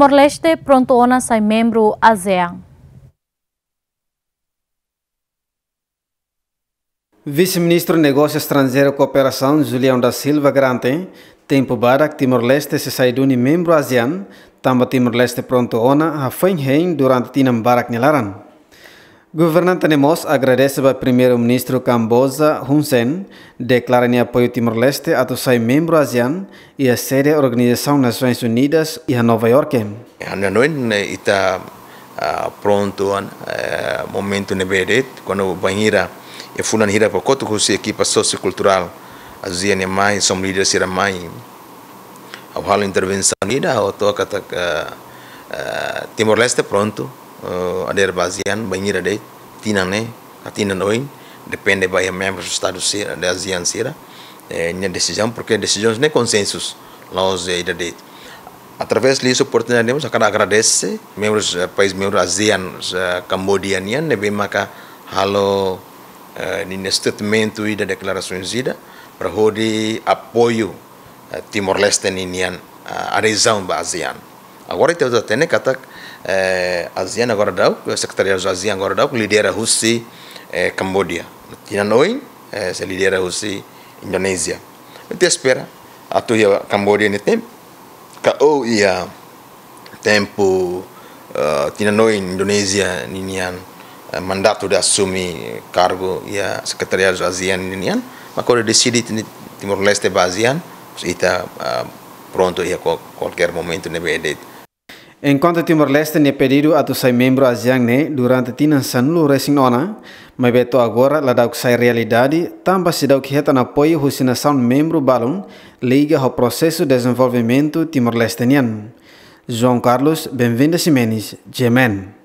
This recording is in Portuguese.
Timor-Leste prontona-se membro ASEAN. Vice-ministro de Negócios Estrangeiros e Cooperação, Julião da Silva, garante tempo para que Timor-Leste se saia de membro ASEAN, também Timor-Leste ona a Fenhen durante Tinam Barak Nilaran. Governante Nemos agradece ao primeiro-ministro Camboja Hun Sen declara em apoio Timor-Leste a seu membro ASEAN e a sede Organização Nações Unidas e a Nova York. É Anda noin né? ita tá, ah, pronto an ah, momento ne bedet eh, quando banhira e funan hira para coto com equipa sociocultural ASEAN e mais som líder sira mai ao hal intervenção ida ao ah, Timor-Leste pronto uh, eh, ader bazian banhir de tinan ne atinan ah, oin depende ba a membros do estado sira da ASEAN sira eh, decisão porque decisões nem consensos nós é de através disso oportunidade temos akan agradece membros país membros ASEAN Cambodia nian ne bem maka halo uh, ni e da declarações ida para hodi apoio Timor-Leste nian a região da ASEAN Agora temos então, até né, kata eh, ASEAN agora dá, o secretário da ASEAN agora dá, lidera Rússia, eh, Camboja. Tina noi, eh, se lidera Rússia, Indonésia. Então espera, atu ia Camboja ni tempo, o ia tempo uh, tina noi Indonésia ninian uh, mandato de assumir cargo ia secretário da ASEAN ninian, mas quando decide Timor-Leste Basian, ita uh, pronto ia qualquer momento nebe edit Enquanto Timor-Leste tinha pedido a sai membro a ne durante a sua racing ona, mas beto agora lá a sai realidade, também se dau que reta na apoio rusinação membro balão, liga ao processo de desenvolvimento timor leste João Carlos, bem-vindo a Simenes, Gemen.